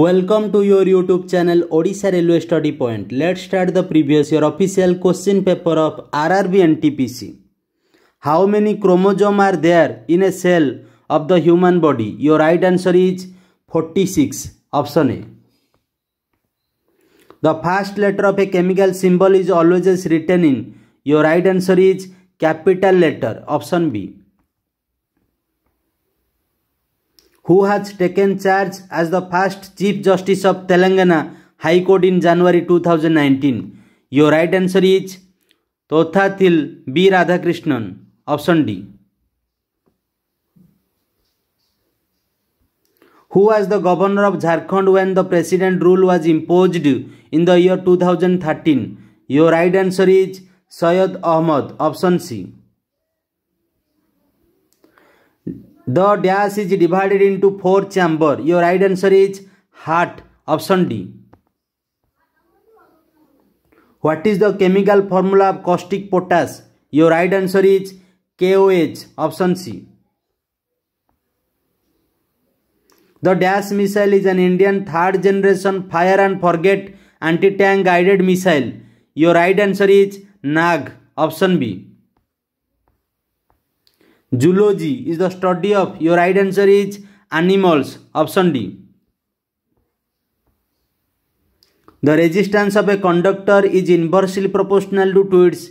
Welcome to your YouTube channel Odisha Railway Study Point. Let's start the previous year official question paper of RRB and TPC. How many chromosomes are there in a cell of the human body? Your right answer is 46. Option A. The first letter of a chemical symbol is always written in. Your right answer is capital letter. Option B. who has taken charge as the first Chief Justice of Telangana High Court in January 2019? Your right answer is Tothathil B. Radhakrishnan. Option D. Who was the governor of Jharkhand when the president rule was imposed in the year 2013? Your right answer is Syed Ahmad. Option C. The dash is divided into four chamber your right answer is heart option D what is the chemical formula of caustic potash your right answer is KOH option C. The dash missile is an Indian third generation fire and forget anti-tank guided missile. Your right answer is Nag option B. Zoology is the study of your right answer is animals option d the resistance of a conductor is inversely proportional to its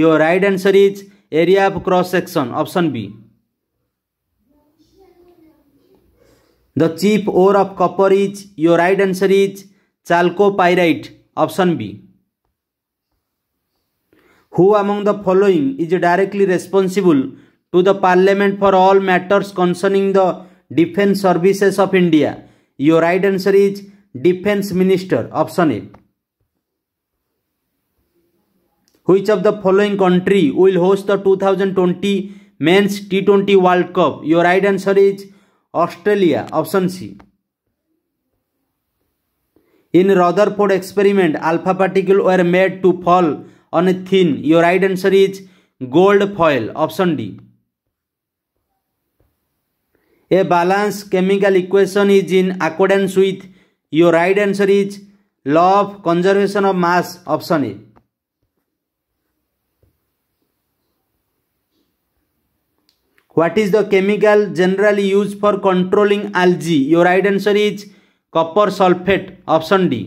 your right answer is area of cross section option b the chief ore of copper is your right answer is chalcopyrite option b who among the following is directly responsible to the Parliament for all matters concerning the Defence Services of India? Your right answer is Defence Minister. Option A. Which of the following country will host the 2020 Men's T20 World Cup? Your right answer is Australia. Option C. In Rutherford experiment, alpha particles were made to fall on a thin. Your right answer is gold foil. Option D. A balance chemical equation is in accordance with your right answer is law of conservation of mass option A what is the chemical generally use for controlling algae your right answer is copper sulphate option D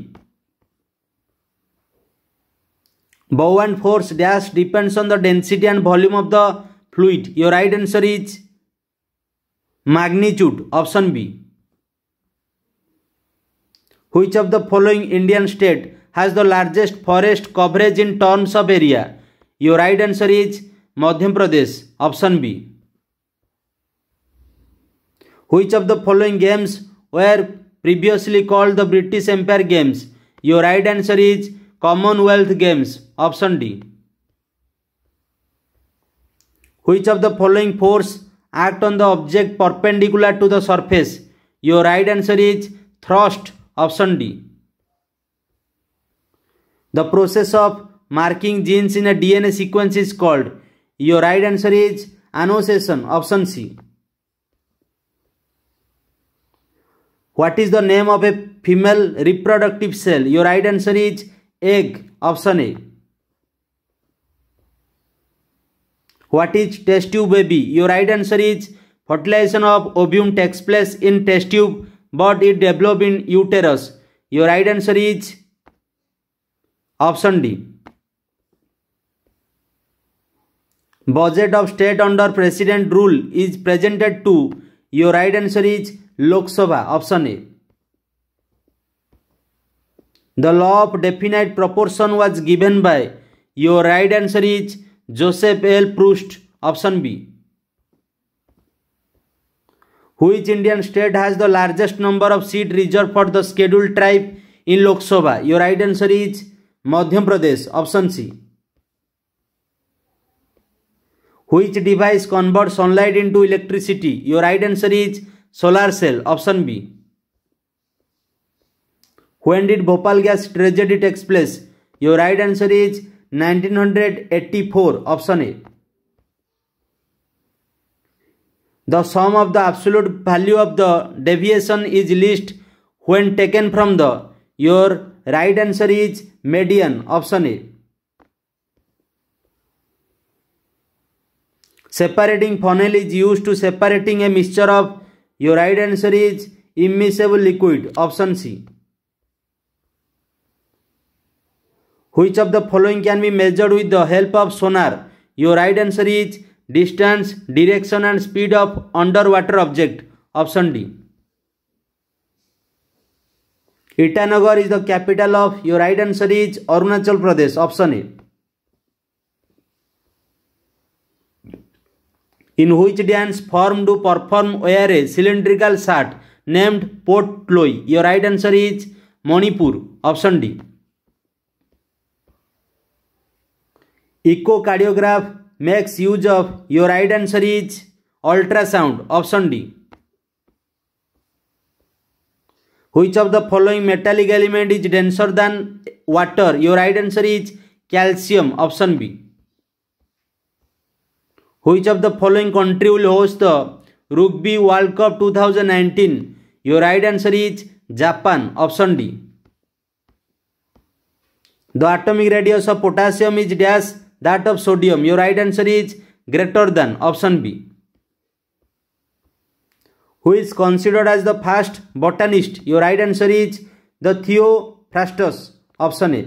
buoyant force dash depends on the density and volume of the fluid your right answer is magnitude option B which of the following Indian state has the largest forest coverage in terms of area your right answer is Madhya Pradesh option B which of the following games were previously called the British Empire games your right answer is Commonwealth games option D which of the following force act on the object perpendicular to the surface. Your right answer is thrust, option D. The process of marking genes in a DNA sequence is called. Your right answer is annotation, option C. What is the name of a female reproductive cell? Your right answer is egg, option A. What is test tube baby? Your right answer is fertilization of ovum takes place in test tube but it develops in uterus. Your right answer is option D. Budget of state under president rule is presented to. Your right answer is Lok Sabha. Option A. The law of definite proportion was given by. Your right answer is Joseph L Proust option B which Indian state has the largest number of seat reserve for the scheduled tribe in Lok Sabha your right answer is Madhya Pradesh option C which device convert sunlight into electricity your right answer is solar cell option B when did Bhopal gas tragedy takes place your right answer is 1984 option A the sum of the absolute value of the deviation is least when taken from the your right answer is median option A separating funnel is used to separating a mixture of your right answer is immiscible liquid option C which of the following can be measured with the help of sonar your right answer is distance direction and speed of under water object option D Itanagar is the capital of your right answer is Arunachal Pradesh option A in which dance form do perform wear a cylindrical skirt named Potloi your right answer is Manipur option D echocardiograph makes use of your right answer is ultrasound option D which of the following metallic element is denser than water your right answer is calcium option B which of the following country will host the rugby World Cup 2019 your right answer is Japan option D the atomic radius of potassium is dash that of sodium. Your right answer is greater than option B. Who is considered as the first botanist? Your right answer is the Theophrastus option A.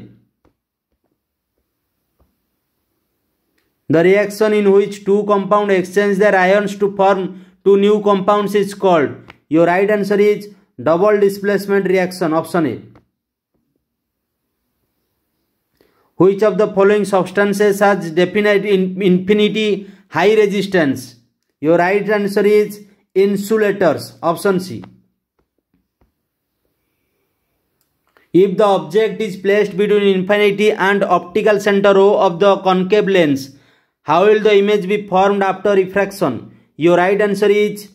The reaction in which two compounds exchange their ions to form two new compounds is called. Your right answer is double displacement reaction option A. Which of the following substances has definite in infinity high resistance? Your right answer is insulators, option C. If the object is placed between infinity and optical center O of the concave lens, how will the image be formed after refraction? Your right answer is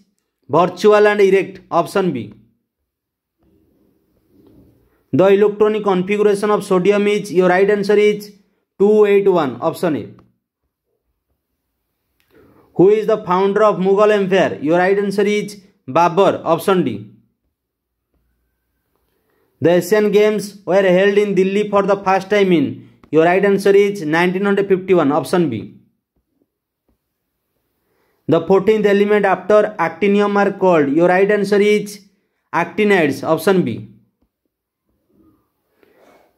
virtual and erect, option B. The electronic configuration of sodium is your right answer is one option A who is the founder of Mughal empire your right answer is Babur option D the Asian Games were held in Delhi for the first time in your right answer is one option B the fourteenth element after actinium are called your right answer is actinides option B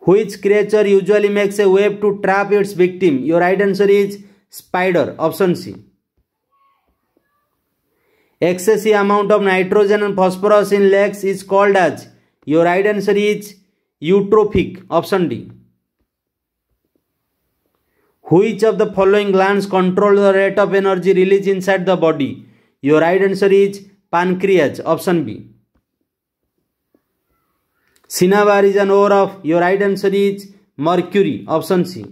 Which creature usually makes a web to trap its victim? Your right answer is spider, option C. Excessive amount of nitrogen and phosphorus in lakes is called as? Your right answer is eutrophic, option D. Which of the following glands control the rate of energy released inside the body? Your right answer is pancreas, option B. Cinnabar is an ore of. Your right answer is mercury. Option C.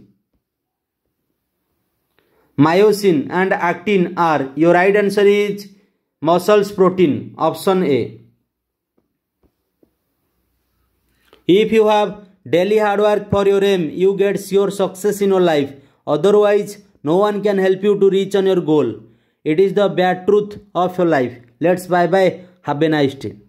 Myosin and actin are. Your right answer is muscles protein. Option A. If you have daily hard work for your aim, you get sure success in your life. Otherwise, no one can help you to reach on your goal. It is the bad truth of your life. Let's bye bye. Have a nice day.